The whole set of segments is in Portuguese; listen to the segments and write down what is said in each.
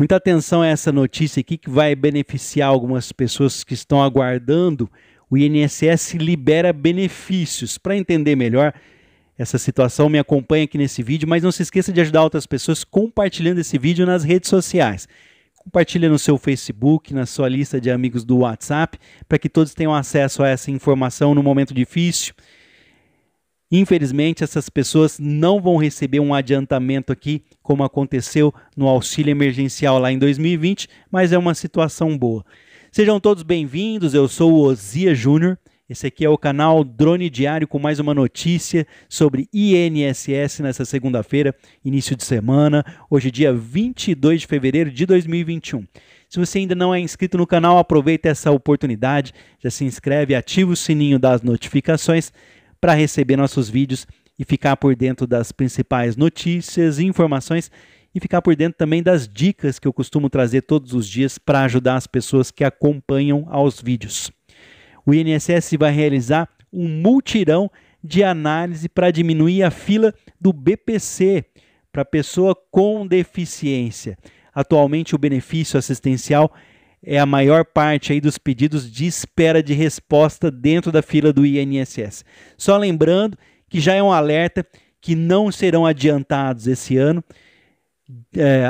Muita atenção a essa notícia aqui que vai beneficiar algumas pessoas que estão aguardando. O INSS libera benefícios. Para entender melhor essa situação, me acompanhe aqui nesse vídeo, mas não se esqueça de ajudar outras pessoas compartilhando esse vídeo nas redes sociais. Compartilhe no seu Facebook, na sua lista de amigos do WhatsApp, para que todos tenham acesso a essa informação no momento difícil. Infelizmente, essas pessoas não vão receber um adiantamento aqui, como aconteceu no auxílio emergencial lá em 2020, mas é uma situação boa. Sejam todos bem-vindos, eu sou o Ozia Júnior. Esse aqui é o canal Drone Diário com mais uma notícia sobre INSS nessa segunda-feira, início de semana, hoje dia 22 de fevereiro de 2021. Se você ainda não é inscrito no canal, aproveita essa oportunidade, já se inscreve, ativa o sininho das notificações para receber nossos vídeos e ficar por dentro das principais notícias e informações e ficar por dentro também das dicas que eu costumo trazer todos os dias para ajudar as pessoas que acompanham aos vídeos. O INSS vai realizar um multirão de análise para diminuir a fila do BPC para pessoa com deficiência. Atualmente, o benefício assistencial é a maior parte aí dos pedidos de espera de resposta dentro da fila do INSS. Só lembrando que já é um alerta que não serão adiantados esse ano é,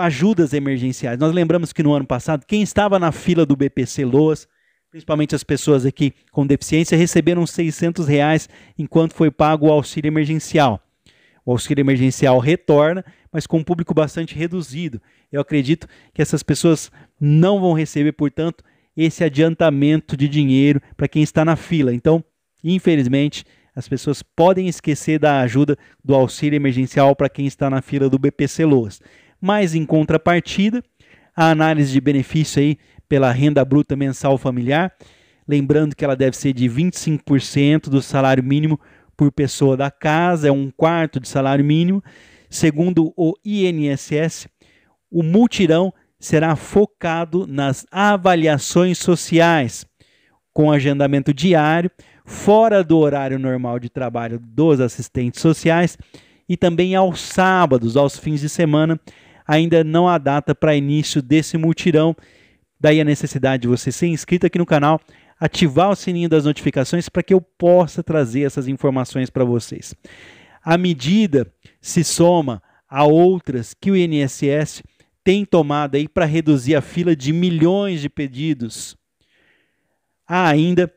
ajudas emergenciais. Nós lembramos que no ano passado, quem estava na fila do BPC Loas, principalmente as pessoas aqui com deficiência, receberam 600 reais enquanto foi pago o auxílio emergencial o auxílio emergencial retorna, mas com um público bastante reduzido. Eu acredito que essas pessoas não vão receber, portanto, esse adiantamento de dinheiro para quem está na fila. Então, infelizmente, as pessoas podem esquecer da ajuda do auxílio emergencial para quem está na fila do BPC Loas. Mas em contrapartida, a análise de benefício aí pela renda bruta mensal familiar, lembrando que ela deve ser de 25% do salário mínimo por pessoa da casa, é um quarto de salário mínimo. Segundo o INSS, o multirão será focado nas avaliações sociais, com agendamento diário, fora do horário normal de trabalho dos assistentes sociais e também aos sábados, aos fins de semana. Ainda não há data para início desse multirão. Daí a necessidade de você ser inscrito aqui no canal, ativar o sininho das notificações para que eu possa trazer essas informações para vocês. A medida se soma a outras que o INSS tem tomado aí para reduzir a fila de milhões de pedidos. Há ainda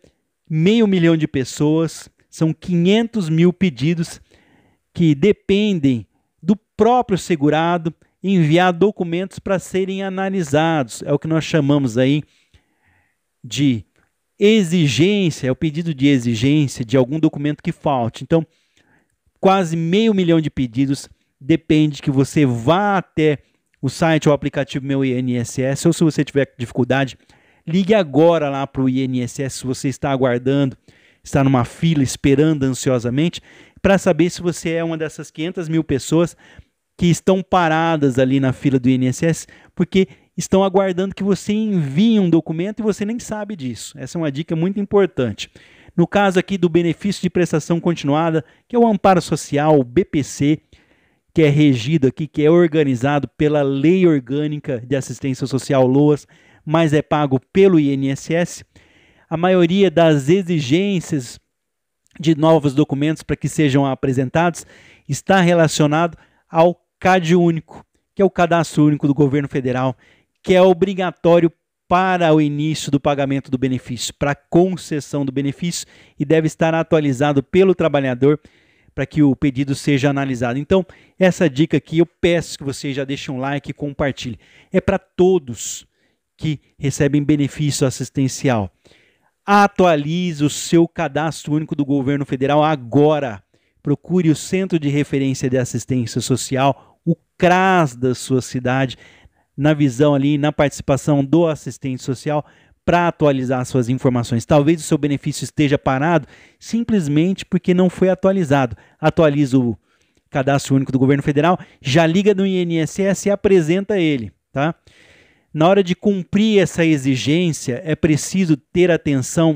meio milhão de pessoas, são 500 mil pedidos que dependem do próprio segurado enviar documentos para serem analisados. É o que nós chamamos aí de exigência, é o pedido de exigência de algum documento que falte. Então, quase meio milhão de pedidos depende que você vá até o site ou aplicativo Meu INSS, ou se você tiver dificuldade, ligue agora lá para o INSS se você está aguardando, está numa fila esperando ansiosamente, para saber se você é uma dessas 500 mil pessoas que estão paradas ali na fila do INSS, porque estão aguardando que você envie um documento e você nem sabe disso. Essa é uma dica muito importante. No caso aqui do benefício de prestação continuada, que é o amparo social, o BPC, que é regido aqui, que é organizado pela Lei Orgânica de Assistência Social LOAS, mas é pago pelo INSS, a maioria das exigências de novos documentos para que sejam apresentados está relacionado ao CAD único, que é o cadastro único do governo federal, que é obrigatório para o início do pagamento do benefício, para a concessão do benefício e deve estar atualizado pelo trabalhador para que o pedido seja analisado. Então, essa dica aqui eu peço que você já deixe um like e compartilhe. É para todos que recebem benefício assistencial. Atualize o seu cadastro único do governo federal agora. Procure o Centro de Referência de Assistência Social, o CRAS da sua cidade na visão ali, na participação do assistente social para atualizar suas informações. Talvez o seu benefício esteja parado simplesmente porque não foi atualizado. Atualiza o cadastro único do governo federal, já liga no INSS e apresenta ele, tá? Na hora de cumprir essa exigência, é preciso ter atenção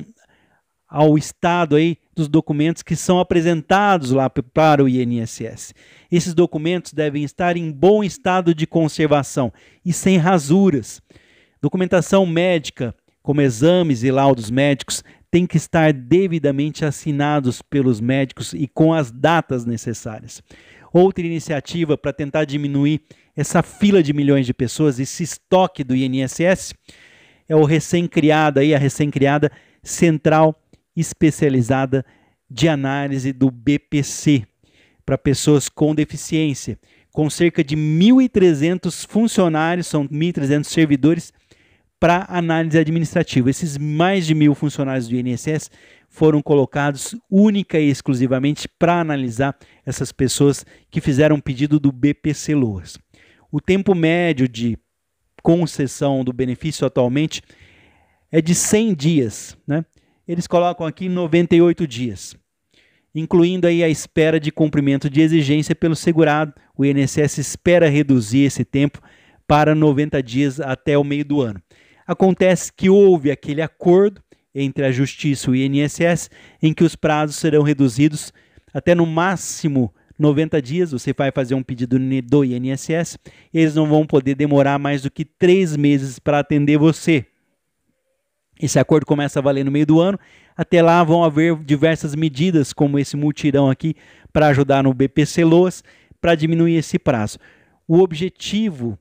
ao estado aí nos documentos que são apresentados lá para o INSS. Esses documentos devem estar em bom estado de conservação e sem rasuras. Documentação médica, como exames e laudos médicos, tem que estar devidamente assinados pelos médicos e com as datas necessárias. Outra iniciativa para tentar diminuir essa fila de milhões de pessoas, esse estoque do INSS, é o recém-criada a recém-criada Central especializada de análise do BPC para pessoas com deficiência, com cerca de 1.300 funcionários, são 1.300 servidores para análise administrativa. Esses mais de mil funcionários do INSS foram colocados única e exclusivamente para analisar essas pessoas que fizeram pedido do BPC Loas. O tempo médio de concessão do benefício atualmente é de 100 dias, né? eles colocam aqui 98 dias, incluindo aí a espera de cumprimento de exigência pelo segurado. O INSS espera reduzir esse tempo para 90 dias até o meio do ano. Acontece que houve aquele acordo entre a Justiça e o INSS em que os prazos serão reduzidos até no máximo 90 dias. Você vai fazer um pedido do INSS, eles não vão poder demorar mais do que três meses para atender você. Esse acordo começa a valer no meio do ano. Até lá vão haver diversas medidas, como esse multirão aqui, para ajudar no BPC Loas, para diminuir esse prazo. O objetivo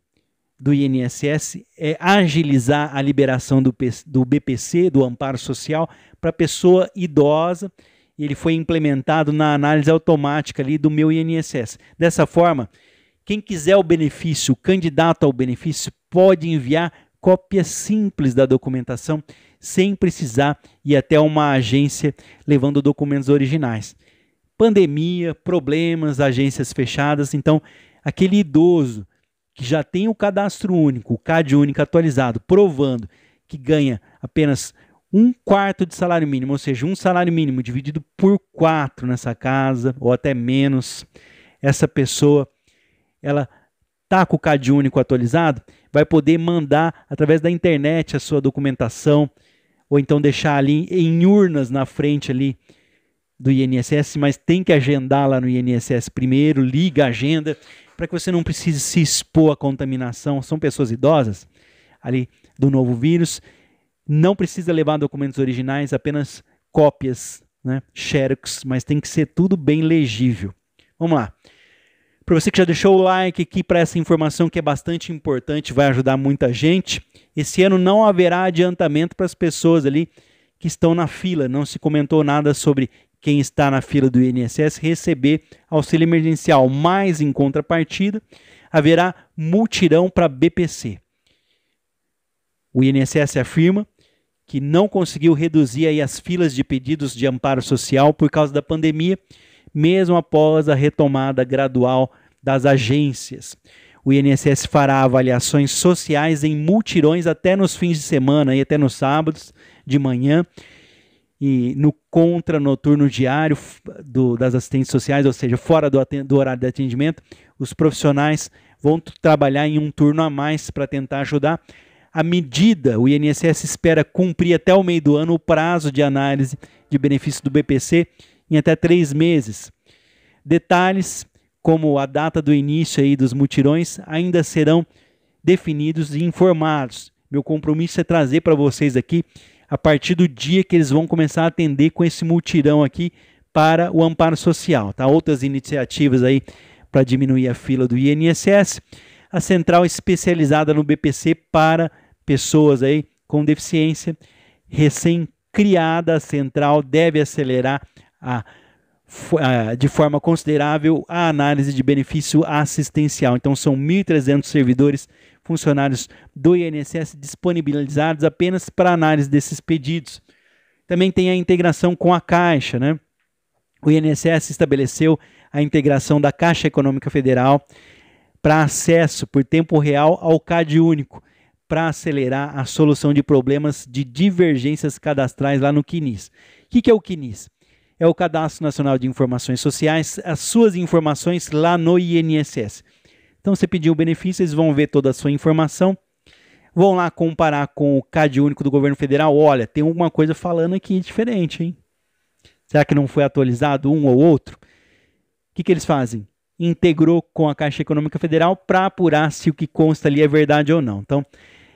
do INSS é agilizar a liberação do, do BPC, do amparo social, para pessoa idosa. Ele foi implementado na análise automática ali do meu INSS. Dessa forma, quem quiser o benefício, o candidato ao benefício, pode enviar cópia simples da documentação sem precisar ir até uma agência levando documentos originais. Pandemia, problemas, agências fechadas, então aquele idoso que já tem o cadastro único, o CAD único atualizado, provando que ganha apenas um quarto de salário mínimo, ou seja, um salário mínimo dividido por quatro nessa casa, ou até menos, essa pessoa, ela tá com o CAD único atualizado, vai poder mandar através da internet a sua documentação ou então deixar ali em urnas na frente ali do INSS, mas tem que agendar lá no INSS primeiro, liga a agenda, para que você não precise se expor à contaminação. São pessoas idosas ali do novo vírus. Não precisa levar documentos originais, apenas cópias, né? Xerox, mas tem que ser tudo bem legível. Vamos lá. Para você que já deixou o like aqui para essa informação que é bastante importante, vai ajudar muita gente. Esse ano não haverá adiantamento para as pessoas ali que estão na fila. Não se comentou nada sobre quem está na fila do INSS receber auxílio emergencial, mas em contrapartida haverá multirão para BPC. O INSS afirma que não conseguiu reduzir as filas de pedidos de amparo social por causa da pandemia mesmo após a retomada gradual das agências. O INSS fará avaliações sociais em multirões até nos fins de semana e até nos sábados de manhã e no contra noturno diário do, das assistentes sociais, ou seja, fora do, do, horário de atendimento, os profissionais vão trabalhar em um turno a mais para tentar ajudar. À medida, o INSS espera cumprir até o meio do ano o prazo de análise de benefício do BPC em até três meses. Detalhes como a data do início aí dos mutirões ainda serão definidos e informados. Meu compromisso é trazer para vocês aqui a partir do dia que eles vão começar a atender com esse multirão aqui para o amparo social, tá? Outras iniciativas aí para diminuir a fila do INSS, a central especializada no BPC para pessoas aí com deficiência recém criada, a central deve acelerar a, a, de forma considerável a análise de benefício assistencial. Então, são 1.300 servidores funcionários do INSS disponibilizados apenas para análise desses pedidos. Também tem a integração com a Caixa, né? O INSS estabeleceu a integração da Caixa Econômica Federal para acesso por tempo real ao CAD único, para acelerar a solução de problemas de divergências cadastrais lá no CNIS. O que, é o CNIS? é o Cadastro Nacional de Informações Sociais, as suas informações lá no INSS. Então você pediu o benefício, eles vão ver toda a sua informação, vão lá comparar com o CAD único do governo federal. Olha, tem alguma coisa falando aqui diferente, hein? Será que não foi atualizado um ou outro? O que, que eles fazem? Integrou com a Caixa Econômica Federal para apurar se o que consta ali é verdade ou não. Então,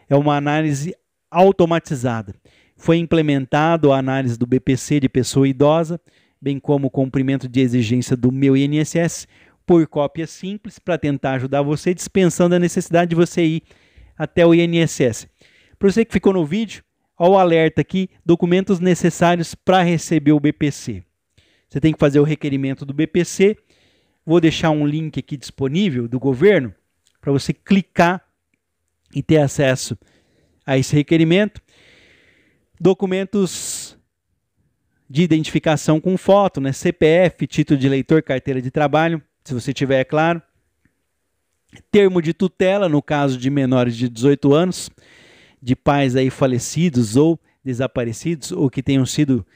é uma análise automatizada. Foi implementado a análise do BPC de pessoa idosa, bem como o cumprimento de exigência do meu INSS por cópia simples para tentar ajudar você, dispensando a necessidade de você ir até o INSS. Para você que ficou no vídeo, olha o alerta aqui: documentos necessários para receber o BPC. Você tem que fazer o requerimento do BPC. Vou deixar um link aqui disponível do governo para você clicar e ter acesso a esse requerimento documentos de identificação com foto, né? CPF, título de eleitor, carteira de trabalho, se você tiver, é claro. Termo de tutela, no caso de menores de 18 anos, de pais aí falecidos ou desaparecidos, ou que tenham sido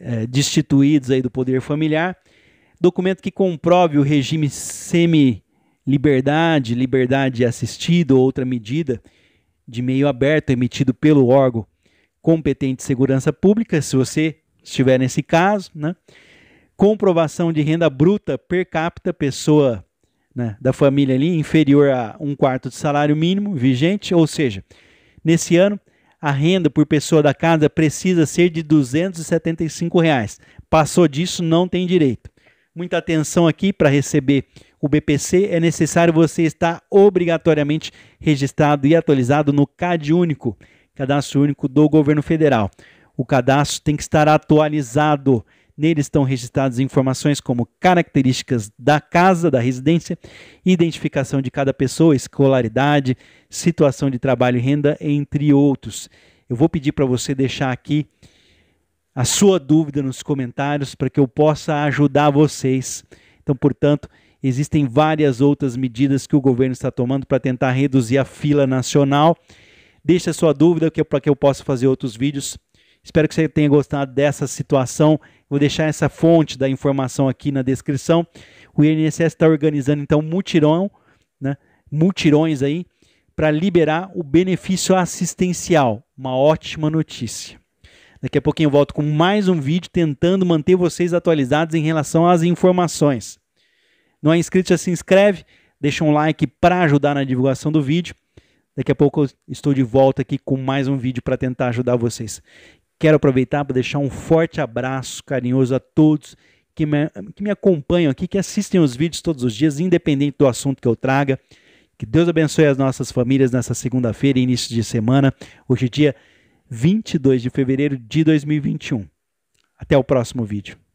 é, destituídos aí do poder familiar. Documento que comprove o regime semi-liberdade, liberdade assistida ou outra medida de meio aberto emitido pelo órgão competente segurança pública, se você estiver nesse caso, né? comprovação de renda bruta per capita, pessoa né, da família ali, inferior a um quarto de salário mínimo vigente, ou seja, nesse ano a renda por pessoa da casa precisa ser de R$ 275. Reais. Passou disso, não tem direito. Muita atenção aqui para receber o BPC, é necessário você estar obrigatoriamente registrado e atualizado no CAD Único cadastro único do governo federal. O cadastro tem que estar atualizado. Nele estão registradas informações como características da casa, da residência, identificação de cada pessoa, escolaridade, situação de trabalho e renda, entre outros. Eu vou pedir para você deixar aqui a sua dúvida nos comentários para que eu possa ajudar vocês. Então, portanto, existem várias outras medidas que o governo está tomando para tentar reduzir a fila nacional Deixe a sua dúvida para que eu possa fazer outros vídeos. Espero que você tenha gostado dessa situação. Vou deixar essa fonte da informação aqui na descrição. O INSS está organizando então mutirão, né, mutirões aí para liberar o benefício assistencial. Uma ótima notícia. Daqui a pouquinho eu volto com mais um vídeo tentando manter vocês atualizados em relação às informações. Não é inscrito, já se inscreve, deixa um like para ajudar na divulgação do vídeo. Daqui a pouco eu estou de volta aqui com mais um vídeo para tentar ajudar vocês. Quero aproveitar para deixar um forte abraço carinhoso a todos que me, que me acompanham aqui, que assistem os vídeos todos os dias, independente do assunto que eu traga. Que Deus abençoe as nossas famílias nessa segunda-feira, início de semana. Hoje, é dia 22 de fevereiro de 2021. Até o próximo vídeo.